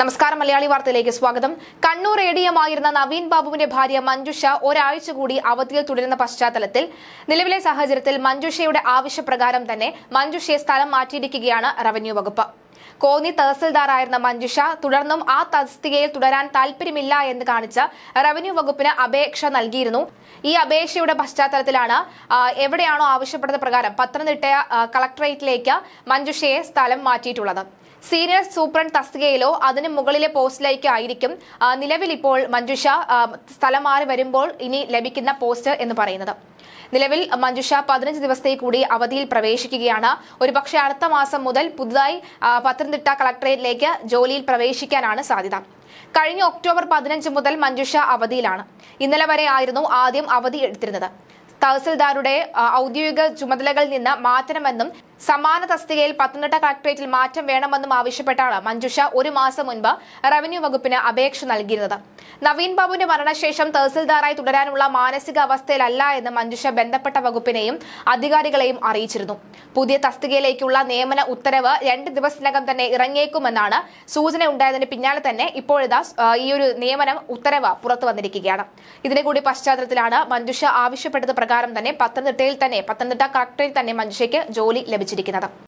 നമസ്കാരം മലയാളി വാർത്തയിലേക്ക് സ്വാഗതം കണ്ണൂർ എ ഡി എം ആയിരുന്ന നവീൻ ബാബുവിന്റെ ഭാര്യ മഞ്ജുഷ ഒരാഴ്ച കൂടി അവധിയിൽ തുടരുന്ന പശ്ചാത്തലത്തിൽ നിലവിലെ സാഹചര്യത്തിൽ മഞ്ജുഷയുടെ ആവശ്യപ്രകാരം തന്നെ മഞ്ജുഷയെ സ്ഥലം മാറ്റിയിരിക്കുകയാണ് റവന്യൂ വകുപ്പ് കോന്നി തഹസിൽദാറായിരുന്ന മഞ്ജുഷ തുടർന്നും ആ തസ്തികയിൽ തുടരാൻ താല്പര്യമില്ല എന്ന് കാണിച്ച് റവന്യൂ വകുപ്പിന് അപേക്ഷ നൽകിയിരുന്നു ഈ അപേക്ഷയുടെ പശ്ചാത്തലത്തിലാണ് എവിടെയാണോ ആവശ്യപ്പെട്ടത് പ്രകാരം പത്തനംതിട്ട കളക്ടറേറ്റിലേക്ക് മഞ്ജുഷയെ സ്ഥലം മാറ്റിയിട്ടുള്ളത് സീനിയർ സൂപ്രണ്ട് തസ്തികയിലോ അതിന് മുകളിലെ പോസ്റ്റിലേക്കോ ആയിരിക്കും നിലവിൽ ഇപ്പോൾ മഞ്ജുഷ സ്ഥലം മാറി വരുമ്പോൾ ഇനി ലഭിക്കുന്ന പോസ്റ്റ് എന്ന് പറയുന്നത് നിലവിൽ മഞ്ജുഷ പതിനഞ്ച് ദിവസത്തെ കൂടി അവധിയിൽ പ്രവേശിക്കുകയാണ് ഒരുപക്ഷെ അടുത്ത മാസം മുതൽ പുതുതായി പത്തനംതിട്ട കളക്ടറേറ്റിലേക്ക് ജോലിയിൽ പ്രവേശിക്കാനാണ് സാധ്യത കഴിഞ്ഞ ഒക്ടോബർ പതിനഞ്ച് മുതൽ മഞ്ജുഷ അവധിയിലാണ് ഇന്നലെ വരെ ആയിരുന്നു ആദ്യം അവധി എടുത്തിരുന്നത് തഹസിൽദാരുടെ ഔദ്യോഗിക ചുമതലകളിൽ നിന്ന് മാറ്റണമെന്നും സമാന തസ്തികയിൽ പത്തനംതിട്ട കളക്ടറേറ്റിൽ മാറ്റം വേണമെന്നും ആവശ്യപ്പെട്ടാണ് മഞ്ജുഷ ഒരു മാസം മുൻപ് റവന്യൂ വകുപ്പിന് അപേക്ഷ നൽകിയിരുന്നത് നവീൻ ബാബുവിന്റെ മരണശേഷം തഹസിൽദാറായി തുടരാനുള്ള മാനസികാവസ്ഥയിലല്ല എന്ന് മഞ്ജുഷ ബന്ധപ്പെട്ട വകുപ്പിനെയും അധികാരികളെയും അറിയിച്ചിരുന്നു പുതിയ തസ്തികയിലേക്കുള്ള നിയമന ഉത്തരവ് രണ്ട് ദിവസത്തിനകം തന്നെ ഇറങ്ങിയേക്കുമെന്നാണ് സൂചന ഉണ്ടായതിന് പിന്നാലെ തന്നെ ഇപ്പോഴിതാ ഈ ഒരു നിയമനം ഉത്തരവ് പുറത്തു വന്നിരിക്കുകയാണ് ഇതിനെ കൂടി പശ്ചാത്തലത്തിലാണ് മഞ്ജുഷ ആവശ്യപ്പെട്ടത് പ്രകാരം തന്നെ പത്തനംതിട്ടയിൽ തന്നെ പത്തനംതിട്ട കളക്ടറേറ്റ് തന്നെ മഞ്ജുഷയ്ക്ക് ജോലി ലഭിച്ചിരിക്കുന്നത്